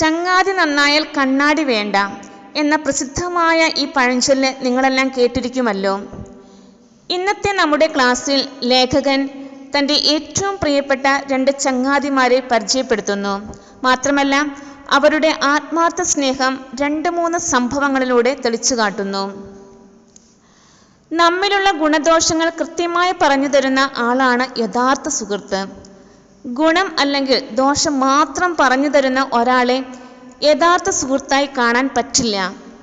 ചങ്ങാതി നന്നായാൽ കണ്ണാടി വേണ്ട എന്ന പ്രസിദ്ധമായ ഈ പഴഞ്ചൊല്ല് നിങ്ങളെല്ലാം കേട്ടിരിക്കുമല്ലോ ഇന്നത്തെ നമ്മുടെ ക്ലാസ്സിൽ ലേഖകൻ തൻ്റെ ഏറ്റവും പ്രിയപ്പെട്ട രണ്ട് ചങ്ങാതിമാരെ പരിചയപ്പെടുത്തുന്നു മാത്രമല്ല അവരുടെ ആത്മാർത്ഥ സ്നേഹം രണ്ട് മൂന്ന് സംഭവങ്ങളിലൂടെ തെളിച്ചു കാട്ടുന്നു നമ്മിലുള്ള ഗുണദോഷങ്ങൾ കൃത്യമായി പറഞ്ഞു തരുന്ന ആളാണ് യഥാർത്ഥ സുഹൃത്ത് ഗുണം അല്ലെങ്കിൽ ദോഷം മാത്രം പറഞ്ഞു തരുന്ന ഒരാളെ യഥാർത്ഥ സുഹൃത്തായി കാണാൻ പറ്റില്ല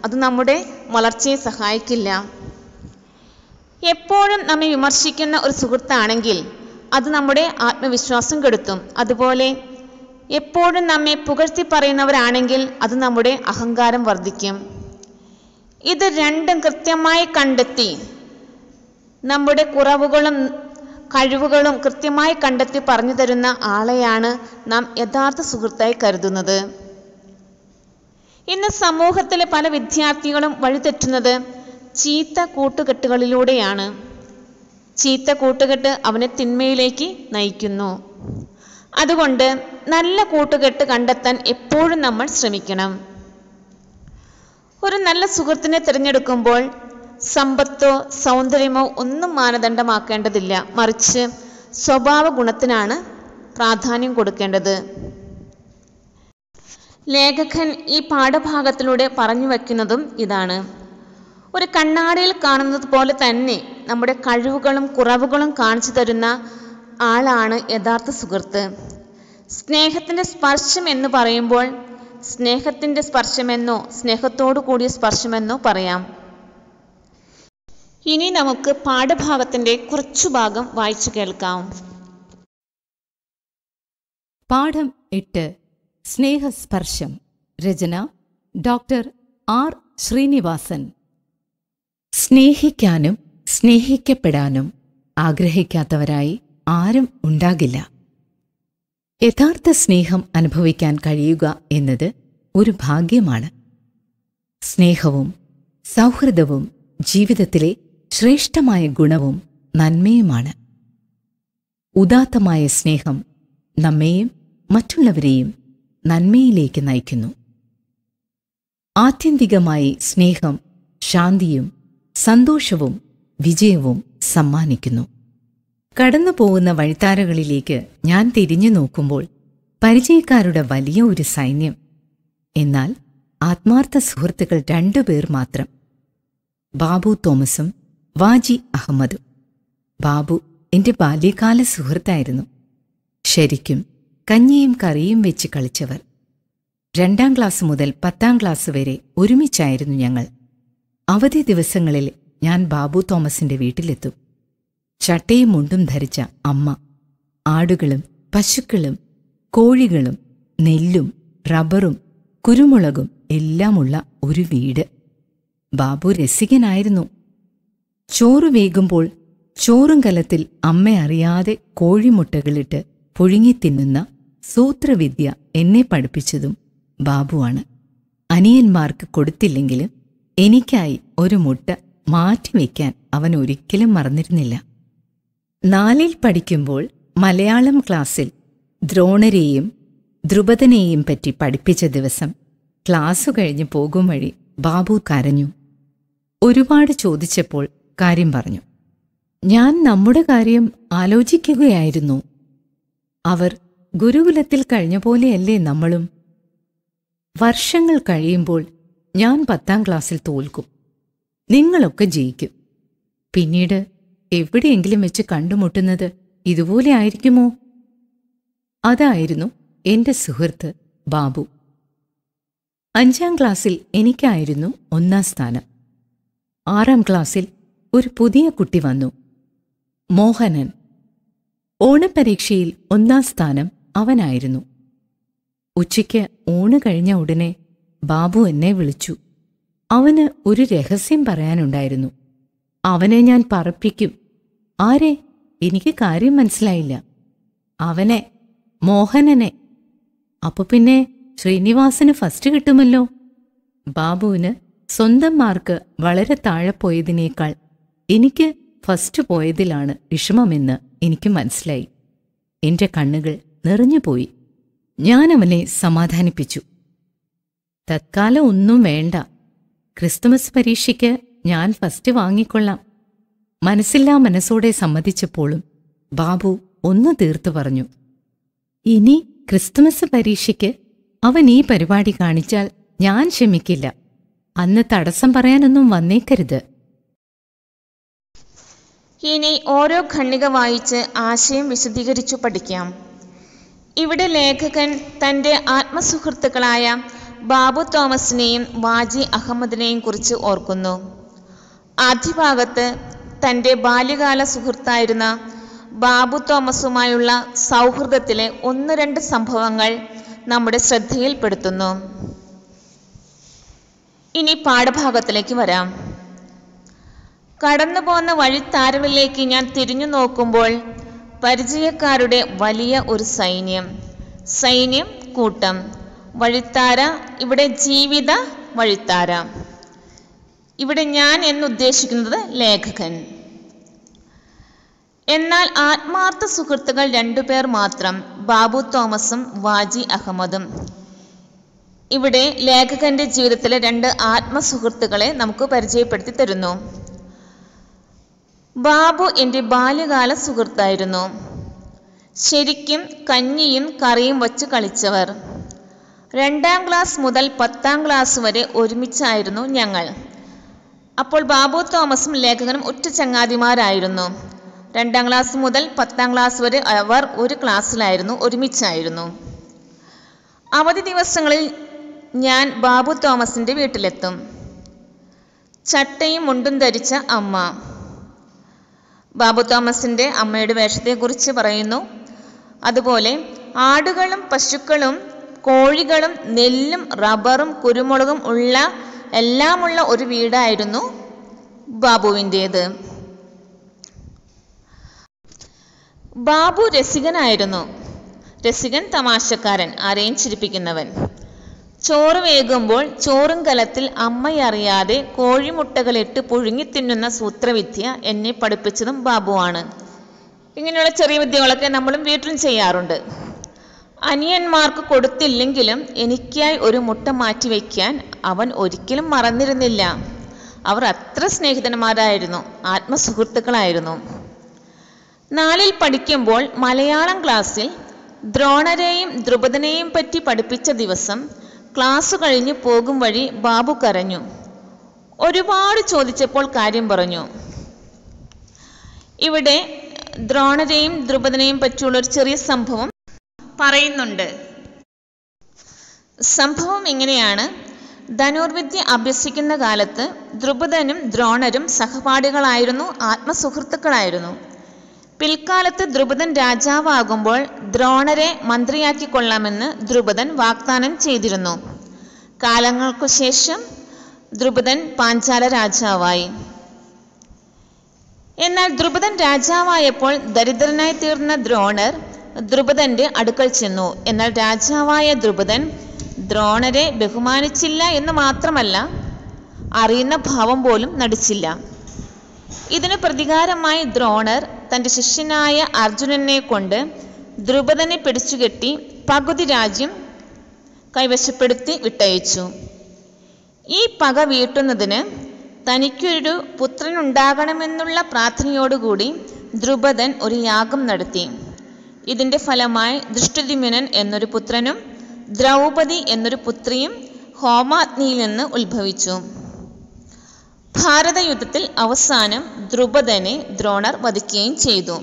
അത് നമ്മുടെ വളർച്ചയെ സഹായിക്കില്ല എപ്പോഴും നമ്മെ വിമർശിക്കുന്ന ഒരു സുഹൃത്താണെങ്കിൽ അത് നമ്മുടെ ആത്മവിശ്വാസം കെടുത്തും അതുപോലെ എപ്പോഴും നമ്മെ പുകഴ്ത്തി പറയുന്നവരാണെങ്കിൽ അത് നമ്മുടെ അഹങ്കാരം വർദ്ധിക്കും ഇത് രണ്ടും കൃത്യമായി കണ്ടെത്തി നമ്മുടെ കുറവുകളും കഴിവുകളും കൃത്യമായി കണ്ടെത്തി പറഞ്ഞു തരുന്ന ആളെയാണ് നാം യഥാർത്ഥ സുഹൃത്തായി കരുതുന്നത് ഇന്ന് സമൂഹത്തിലെ പല വിദ്യാർത്ഥികളും വഴിതെറ്റുന്നത് ചീത്ത കൂട്ടുകെട്ടുകളിലൂടെയാണ് ചീത്ത കൂട്ടുകെട്ട് അവനെ തിന്മയിലേക്ക് നയിക്കുന്നു അതുകൊണ്ട് നല്ല കൂട്ടുകെട്ട് കണ്ടെത്താൻ എപ്പോഴും നമ്മൾ ശ്രമിക്കണം ഒരു നല്ല സുഹൃത്തിനെ തിരഞ്ഞെടുക്കുമ്പോൾ സമ്പത്തോ സൗന്ദര്യമോ ഒന്നും മാനദണ്ഡമാക്കേണ്ടതില്ല മറിച്ച് സ്വഭാവ ഗുണത്തിനാണ് പ്രാധാന്യം കൊടുക്കേണ്ടത് ലേഖകൻ ഈ പാഠഭാഗത്തിലൂടെ പറഞ്ഞു വയ്ക്കുന്നതും ഇതാണ് ഒരു കണ്ണാടിയിൽ കാണുന്നത് പോലെ തന്നെ നമ്മുടെ കഴിവുകളും കുറവുകളും കാണിച്ചു തരുന്ന ആളാണ് യഥാർത്ഥ സുഹൃത്ത് സ്നേഹത്തിൻ്റെ സ്പർശം എന്ന് പറയുമ്പോൾ സ്നേഹത്തിൻ്റെ സ്പർശമെന്നോ സ്നേഹത്തോടു കൂടിയ സ്പർശമെന്നോ പറയാം ഇനി നമുക്ക് പാഠഭാവത്തിന്റെ കുറച്ചു ഭാഗം വായിച്ചു കേൾക്കാം പാഠം എട്ട് സ്നേഹസ്പർശം രചന ഡോക്ടർ ആർ ശ്രീനിവാസൻ സ്നേഹിക്കാനും സ്നേഹിക്കപ്പെടാനും ആഗ്രഹിക്കാത്തവരായി ആരും ഉണ്ടാകില്ല യഥാർത്ഥ സ്നേഹം അനുഭവിക്കാൻ കഴിയുക എന്നത് ഒരു ഭാഗ്യമാണ് സ്നേഹവും സൗഹൃദവും ജീവിതത്തിലെ ശ്രേഷ്ഠമായ ഗുണവും നന്മയുമാണ് ഉദാത്തമായ സ്നേഹം നമ്മെയും മറ്റുള്ളവരെയും നന്മയിലേക്ക് നയിക്കുന്നു ആത്യന്തികമായി സ്നേഹം ശാന്തിയും സന്തോഷവും വിജയവും സമ്മാനിക്കുന്നു കടന്നു പോകുന്ന വഴിത്താരകളിലേക്ക് ഞാൻ തിരിഞ്ഞു നോക്കുമ്പോൾ പരിചയക്കാരുടെ വലിയ ഒരു സൈന്യം എന്നാൽ ആത്മാർത്ഥ സുഹൃത്തുക്കൾ രണ്ടുപേർ മാത്രം ബാബു തോമസും വാജി അഹമ്മദ് ബാബു എന്റെ ബാല്യകാല സുഹൃത്തായിരുന്നു ശരിക്കും കഞ്ഞിയും കറിയും വെച്ച് കളിച്ചവർ രണ്ടാം ക്ലാസ് മുതൽ പത്താം ക്ലാസ് വരെ ഒരുമിച്ചായിരുന്നു ഞങ്ങൾ അവധി ദിവസങ്ങളിൽ ഞാൻ ബാബു തോമസിന്റെ വീട്ടിലെത്തും ചട്ടയും മുണ്ടും ധരിച്ച അമ്മ ആടുകളും പശുക്കളും കോഴികളും നെല്ലും റബ്ബറും കുരുമുളകും എല്ലാമുള്ള ഒരു വീട് ബാബു രസികനായിരുന്നു ചോറ് വേകുമ്പോൾ ചോറും കലത്തിൽ അമ്മ അറിയാതെ കോഴിമുട്ടകളിട്ട് പുഴുങ്ങി തിന്നുന്ന സൂത്രവിദ്യ എന്നെ പഠിപ്പിച്ചതും ബാബുവാണ് അനിയന്മാർക്ക് കൊടുത്തില്ലെങ്കിലും എനിക്കായി ഒരു മുട്ട മാറ്റിവെക്കാൻ അവൻ ഒരിക്കലും മറന്നിരുന്നില്ല നാലിൽ പഠിക്കുമ്പോൾ മലയാളം ക്ലാസ്സിൽ ദ്രോണരെയും ധ്രുപദനെയും പറ്റി പഠിപ്പിച്ച ദിവസം ക്ലാസ് കഴിഞ്ഞ് പോകും വഴി ബാബു കരഞ്ഞു ഒരുപാട് ചോദിച്ചപ്പോൾ കാര്യം പറഞ്ഞു ഞാൻ നമ്മുടെ കാര്യം ആലോചിക്കുകയായിരുന്നു അവർ ഗുരുകുലത്തിൽ കഴിഞ്ഞ പോലെയല്ലേ നമ്മളും വർഷങ്ങൾ കഴിയുമ്പോൾ ഞാൻ പത്താം ക്ലാസ്സിൽ തോൽക്കും നിങ്ങളൊക്കെ ജയിക്കും പിന്നീട് എവിടെയെങ്കിലും വെച്ച് കണ്ടുമുട്ടുന്നത് ഇതുപോലെ ആയിരിക്കുമോ അതായിരുന്നു എൻ്റെ സുഹൃത്ത് ബാബു അഞ്ചാം ക്ലാസ്സിൽ എനിക്കായിരുന്നു ഒന്നാം സ്ഥാനം ആറാം ക്ലാസ്സിൽ ഒരു പുതിയ കുട്ടി വന്നു മോഹനൻ ഓണപരീക്ഷയിൽ ഒന്നാം സ്ഥാനം അവനായിരുന്നു ഉച്ചയ്ക്ക് ഊണ് കഴിഞ്ഞ ഉടനെ ബാബു എന്നെ വിളിച്ചു അവന് ഒരു രഹസ്യം പറയാനുണ്ടായിരുന്നു അവനെ ഞാൻ പറപ്പിക്കും ആരെ എനിക്ക് കാര്യം മനസ്സിലായില്ല അവനെ മോഹനനെ അപ്പൊ പിന്നെ ശ്രീനിവാസന് ഫസ്റ്റ് കിട്ടുമല്ലോ ബാബുവിന് സ്വന്തം മാർക്ക് വളരെ താഴെ പോയതിനേക്കാൾ എനിക്ക് ഫസ്റ്റ് പോയതിലാണ് വിഷമമെന്ന് എനിക്ക് മനസ്സിലായി എന്റെ കണ്ണുകൾ നിറഞ്ഞുപോയി ഞാൻ സമാധാനിപ്പിച്ചു തത്കാലം ഒന്നും വേണ്ട ക്രിസ്തുമസ് പരീക്ഷയ്ക്ക് ഞാൻ ഫസ്റ്റ് വാങ്ങിക്കൊള്ളാം മനസ്സില്ലാ മനസ്സോടെ സമ്മതിച്ചപ്പോഴും ബാബു ഒന്ന് തീർത്തു പറഞ്ഞു ഇനി ക്രിസ്തുമസ് പരീക്ഷയ്ക്ക് അവൻ ഈ പരിപാടി കാണിച്ചാൽ ഞാൻ ക്ഷമിക്കില്ല അന്ന് തടസ്സം പറയാനൊന്നും വന്നേക്കരുത് ഇനി ഓരോ ഖണ്ഡിക വായിച്ച് ആശയം വിശദീകരിച്ചു പഠിക്കാം ഇവിടെ ലേഖകൻ തൻ്റെ ആത്മസുഹൃത്തുക്കളായ ബാബു തോമസിനെയും വാജി അഹമ്മദിനെയും കുറിച്ച് ഓർക്കുന്നു ആദ്യഭാഗത്ത് തൻ്റെ ബാല്യകാല സുഹൃത്തായിരുന്ന ബാബു തോമസുമായുള്ള സൗഹൃദത്തിലെ ഒന്ന് രണ്ട് സംഭവങ്ങൾ നമ്മുടെ ശ്രദ്ധയിൽപ്പെടുത്തുന്നു ഇനി പാഠഭാഗത്തിലേക്ക് വരാം കടന്നു പോന്ന വഴിത്താരവിലേക്ക് ഞാൻ തിരിഞ്ഞു നോക്കുമ്പോൾ പരിചയക്കാരുടെ വലിയ ഒരു സൈന്യം സൈന്യം കൂട്ടം വഴിത്താര ഇവിടെ ജീവിത വഴിത്താര ഇവിടെ ഞാൻ എന്നുദ്ദേശിക്കുന്നത് ലേഖകൻ എന്നാൽ ആത്മാർത്ഥ സുഹൃത്തുക്കൾ രണ്ടുപേർ മാത്രം ബാബു തോമസും വാജി അഹമ്മദും ഇവിടെ ലേഖകന്റെ ജീവിതത്തിലെ രണ്ട് ആത്മസുഹൃത്തുക്കളെ നമുക്ക് പരിചയപ്പെടുത്തി തരുന്നു ബാബു എൻ്റെ ബാല്യകാല സുഹൃത്തായിരുന്നു ശരിക്കും കഞ്ഞിയും കറിയും വച്ച് കളിച്ചവർ രണ്ടാം ക്ലാസ് മുതൽ പത്താം ക്ലാസ് വരെ ഒരുമിച്ചായിരുന്നു ഞങ്ങൾ അപ്പോൾ ബാബു തോമസും ലേഖകനും ഒറ്റ ചങ്ങാതിമാരായിരുന്നു രണ്ടാം ക്ലാസ് മുതൽ പത്താം ക്ലാസ് വരെ അവർ ഒരു ക്ലാസ്സിലായിരുന്നു ഒരുമിച്ചായിരുന്നു അവധി ദിവസങ്ങളിൽ ഞാൻ ബാബു തോമസിൻ്റെ വീട്ടിലെത്തും ചട്ടയും മുണ്ടും ധരിച്ച അമ്മ ബാബു തോമസിന്റെ അമ്മയുടെ വേഷത്തെക്കുറിച്ച് പറയുന്നു അതുപോലെ ആടുകളും പശുക്കളും കോഴികളും നെല്ലും റബ്ബറും കുരുമുളകും ഉള്ള എല്ലാമുള്ള ഒരു വീടായിരുന്നു ബാബുവിൻ്റേത് ബാബു രസികനായിരുന്നു രസികൻ തമാശക്കാരൻ ആരെയും ചിരിപ്പിക്കുന്നവൻ ചോറ് വേകുമ്പോൾ ചോറും കലത്തിൽ അമ്മയറിയാതെ കോഴിമുട്ടകളിട്ട് പുഴുങ്ങി തിന്നുന്ന സൂത്രവിദ്യ എന്നെ പഠിപ്പിച്ചതും ബാബുവാണ് ഇങ്ങനെയുള്ള ചെറിയ വിദ്യകളൊക്കെ നമ്മളും വീട്ടിലും ചെയ്യാറുണ്ട് അനിയന്മാർക്ക് കൊടുത്തില്ലെങ്കിലും എനിക്കായി ഒരു മുട്ട മാറ്റിവെക്കാൻ അവൻ ഒരിക്കലും മറന്നിരുന്നില്ല അവർ അത്ര സ്നേഹിതന്മാരായിരുന്നു ആത്മസുഹൃത്തുക്കളായിരുന്നു നാലിൽ പഠിക്കുമ്പോൾ മലയാളം ക്ലാസ്സിൽ ദ്രോണരെയും ദ്രുപദനെയും പറ്റി പഠിപ്പിച്ച ദിവസം ക്ലാസ് കഴിഞ്ഞ് പോകും വഴി ബാബു കരഞ്ഞു ഒരുപാട് ചോദിച്ചപ്പോൾ കാര്യം പറഞ്ഞു ഇവിടെ ദ്രോണരെയും ദ്രുപദനെയും പറ്റിയുള്ള ഒരു ചെറിയ സംഭവം പറയുന്നുണ്ട് സംഭവം ഇങ്ങനെയാണ് ധനുർവിദ്യ അഭ്യസിക്കുന്ന കാലത്ത് ദ്രുപദനും ദ്രോണരും സഹപാഠികളായിരുന്നു ആത്മസുഹൃത്തുക്കളായിരുന്നു പിൽക്കാലത്ത് ദ്രുപദൻ രാജാവാകുമ്പോൾ ദ്രോണരെ മന്ത്രിയാക്കിക്കൊള്ളാമെന്ന് ദ്രുപദൻ വാഗ്ദാനം ചെയ്തിരുന്നു കാലങ്ങൾക്കു ശേഷം ദ്രുപദൻ പാഞ്ചാല രാജാവായി എന്നാൽ ദ്രുപദൻ രാജാവായപ്പോൾ ദരിദ്രനായി തീർന്ന ദ്രോണർ ദ്രുപദന്റെ അടുക്കൽ ചെന്നു എന്നാൽ രാജാവായ ദ്രുപദൻ ദ്രോണരെ ബഹുമാനിച്ചില്ല എന്ന് മാത്രമല്ല അറിയുന്ന ഭാവം പോലും നടിച്ചില്ല ഇതിന് പ്രതികാരമായി ദ്രോണർ തൻ്റെ ശിഷ്യനായ അർജുനനെ കൊണ്ട് ദ്രുപദനെ പിടിച്ചുകെട്ടി പകുതി രാജ്യം കൈവശപ്പെടുത്തി വിട്ടയച്ചു ഈ പക വീട്ടുന്നതിന് തനിക്കൊരു പുത്രനുണ്ടാകണമെന്നുള്ള പ്രാർത്ഥനയോടുകൂടി ദ്രുപദൻ ഒരു യാഗം നടത്തി ഇതിൻ്റെ ഫലമായി ദൃഷ്ടദ്യുമ്നൻ എന്നൊരു പുത്രനും ദ്രൗപദി എന്നൊരു പുത്രിയും ഹോമാഗ്നിയിൽ നിന്ന് ഉത്ഭവിച്ചു ഭാരതയുദ്ധത്തിൽ അവസാനം ദ്രുപദനെ ദ്രോണർ വധിക്കുകയും ചെയ്തു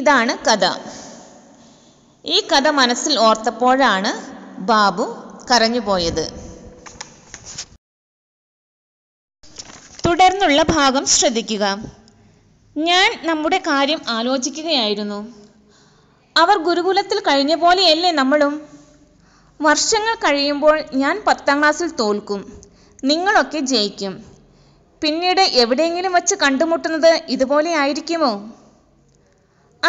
ഇതാണ് കഥ ഈ കഥ മനസ്സിൽ ഓർത്തപ്പോഴാണ് ബാബു കരഞ്ഞുപോയത് തുടർന്നുള്ള ഭാഗം ശ്രദ്ധിക്കുക ഞാൻ നമ്മുടെ കാര്യം ആലോചിക്കുകയായിരുന്നു അവർ ഗുരുകുലത്തിൽ കഴിഞ്ഞ പോലെയല്ലേ നമ്മളും വർഷങ്ങൾ കഴിയുമ്പോൾ ഞാൻ പത്താം ക്ലാസ്സിൽ തോൽക്കും നിങ്ങളൊക്കെ ജയിക്കും പിന്നീട് എവിടെയെങ്കിലും വച്ച് കണ്ടുമുട്ടുന്നത് ഇതുപോലെ ആയിരിക്കുമോ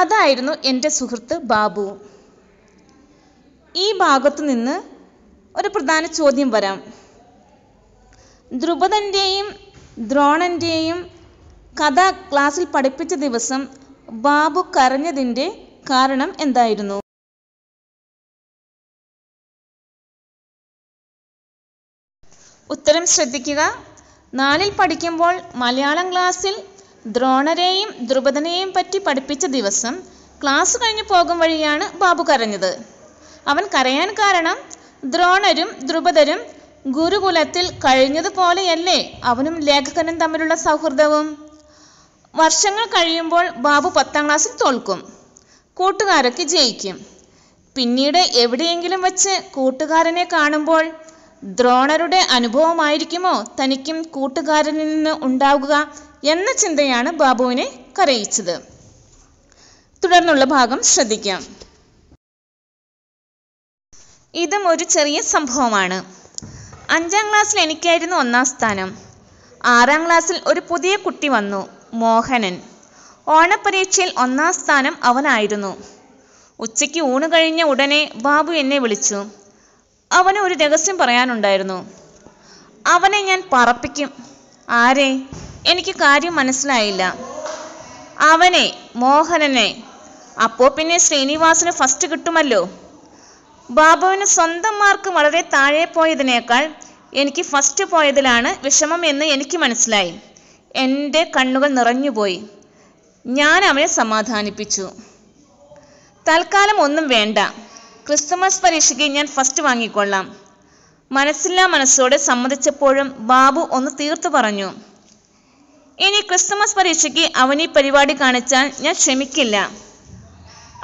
അതായിരുന്നു എൻ്റെ സുഹൃത്ത് ബാബു ഈ ഭാഗത്തു നിന്ന് ഒരു പ്രധാന ചോദ്യം വരാം ദ്രുപദൻ്റെയും ദ്രോണൻ്റെയും കഥ ക്ലാസ്സിൽ പഠിപ്പിച്ച ദിവസം ബാബു കരഞ്ഞതിൻ്റെ കാരണം എന്തായിരുന്നു ഉത്തരം ശ്രദ്ധിക്കുക നാലിൽ പഠിക്കുമ്പോൾ മലയാളം ക്ലാസ്സിൽ ദ്രോണരെയും ദ്രുപദനെയും പറ്റി പഠിപ്പിച്ച ദിവസം ക്ലാസ് കഴിഞ്ഞു പോകും വഴിയാണ് ബാബു കരഞ്ഞത് അവൻ കരയാൻ കാരണം ദ്രോണരും ദ്രുപദരും ഗുരുകുലത്തിൽ കഴിഞ്ഞതുപോലെയല്ലേ അവനും ലേഖകനും തമ്മിലുള്ള സൗഹൃദവും വർഷങ്ങൾ കഴിയുമ്പോൾ ബാബു പത്താം ക്ലാസ്സിൽ തോൽക്കും കൂട്ടുകാരൊക്കെ ജയിക്കും പിന്നീട് എവിടെയെങ്കിലും വച്ച് കൂട്ടുകാരനെ കാണുമ്പോൾ ദ്രോണരുടെ അനുഭവമായിരിക്കുമോ തനിക്കും കൂട്ടുകാരനിൽ നിന്ന് ഉണ്ടാവുക എന്ന ചിന്തയാണ് ബാബുവിനെ കരയിച്ചത് തുടർന്നുള്ള ഭാഗം ശ്രദ്ധിക്കാം ഇതും ഒരു ചെറിയ സംഭവമാണ് അഞ്ചാം ക്ലാസ്സിൽ എനിക്കായിരുന്നു ഒന്നാം സ്ഥാനം ആറാം ക്ലാസ്സിൽ ഒരു പുതിയ കുട്ടി വന്നു മോഹനൻ ഓണപ്പരീക്ഷയിൽ ഒന്നാം സ്ഥാനം അവനായിരുന്നു ഉച്ചയ്ക്ക് ഊണ് കഴിഞ്ഞ ഉടനെ ബാബു എന്നെ വിളിച്ചു അവന് ഒരു രഹസ്യം പറയാനുണ്ടായിരുന്നു അവനെ ഞാൻ പറപ്പിക്കും ആരെ എനിക്ക് കാര്യം മനസ്സിലായില്ല അവനെ മോഹനനെ അപ്പൊ പിന്നെ ശ്രീനിവാസന് ഫസ്റ്റ് കിട്ടുമല്ലോ ബാബുവിന് സ്വന്തം മാർക്ക് വളരെ താഴെ പോയതിനേക്കാൾ എനിക്ക് ഫസ്റ്റ് പോയതിലാണ് വിഷമം എന്ന് എനിക്ക് മനസ്സിലായി എൻ്റെ കണ്ണുകൾ നിറഞ്ഞുപോയി ഞാൻ അവനെ സമാധാനിപ്പിച്ചു തൽക്കാലം ഒന്നും വേണ്ട ക്രിസ്തുമസ് പരീക്ഷയ്ക്ക് ഞാൻ ഫസ്റ്റ് വാങ്ങിക്കൊള്ളാം മനസ്സില്ലാ മനസ്സോടെ സമ്മതിച്ചപ്പോഴും ബാബു ഒന്ന് തീർത്തു പറഞ്ഞു ഇനി ക്രിസ്തുമസ് പരീക്ഷയ്ക്ക് അവൻ ഈ പരിപാടി കാണിച്ചാൽ ഞാൻ ക്ഷമിക്കില്ല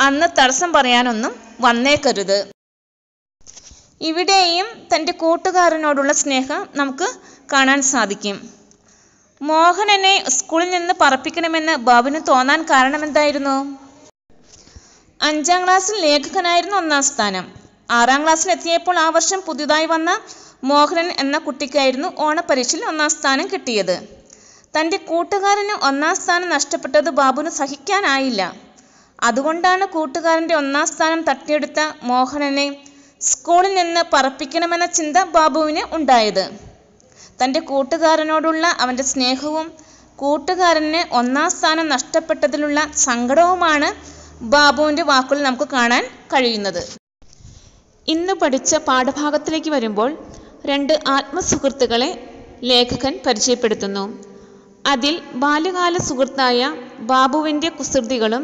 അന്ന് തടസ്സം പറയാനൊന്നും വന്നേക്കരുത് ഇവിടെയും തൻ്റെ കൂട്ടുകാരനോടുള്ള സ്നേഹം നമുക്ക് കാണാൻ സാധിക്കും മോഹനനെ സ്കൂളിൽ നിന്ന് പറപ്പിക്കണമെന്ന് ബാബുവിന് തോന്നാൻ കാരണമെന്തായിരുന്നു അഞ്ചാം ക്ലാസ്സിൽ ലേഖകനായിരുന്നു ഒന്നാം സ്ഥാനം ആറാം ക്ലാസ്സിൽ എത്തിയപ്പോൾ ആ വർഷം പുതുതായി വന്ന മോഹനൻ എന്ന കുട്ടിക്കായിരുന്നു ഓണപ്പരീക്ഷയിൽ ഒന്നാം സ്ഥാനം കിട്ടിയത് തൻ്റെ കൂട്ടുകാരന് ഒന്നാം സ്ഥാനം നഷ്ടപ്പെട്ടത് ബാബുന് സഹിക്കാനായില്ല അതുകൊണ്ടാണ് കൂട്ടുകാരൻ്റെ ഒന്നാം സ്ഥാനം തട്ടിയെടുത്ത മോഹനനെ സ്കൂളിൽ നിന്ന് പറപ്പിക്കണമെന്ന ചിന്ത ബാബുവിന് ഉണ്ടായത് തൻ്റെ കൂട്ടുകാരനോടുള്ള അവൻ്റെ സ്നേഹവും കൂട്ടുകാരന് ഒന്നാം സ്ഥാനം നഷ്ടപ്പെട്ടതിലുള്ള സങ്കടവുമാണ് ബാബുവിൻ്റെ വാക്കുകളിൽ നമുക്ക് കാണാൻ കഴിയുന്നത് ഇന്ന് പഠിച്ച പാഠഭാഗത്തിലേക്ക് വരുമ്പോൾ രണ്ട് ആത്മസുഹൃത്തുക്കളെ ലേഖകൻ പരിചയപ്പെടുത്തുന്നു അതിൽ ബാല്യകാല സുഹൃത്തായ ബാബുവിൻ്റെ കുസൃതികളും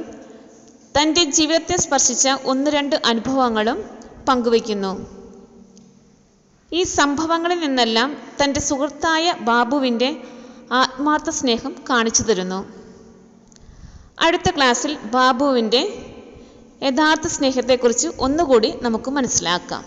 തൻ്റെ ജീവിതത്തെ സ്പർശിച്ച ഒന്ന് രണ്ട് അനുഭവങ്ങളും പങ്കുവയ്ക്കുന്നു ഈ സംഭവങ്ങളിൽ നിന്നെല്ലാം തൻ്റെ സുഹൃത്തായ ബാബുവിൻ്റെ ആത്മാർത്ഥ സ്നേഹം കാണിച്ചു തരുന്നു അടുത്ത ക്ലാസ്സിൽ ബാബുവിൻ്റെ യഥാർത്ഥ സ്നേഹത്തെക്കുറിച്ച് ഒന്നുകൂടി നമുക്ക് മനസ്സിലാക്കാം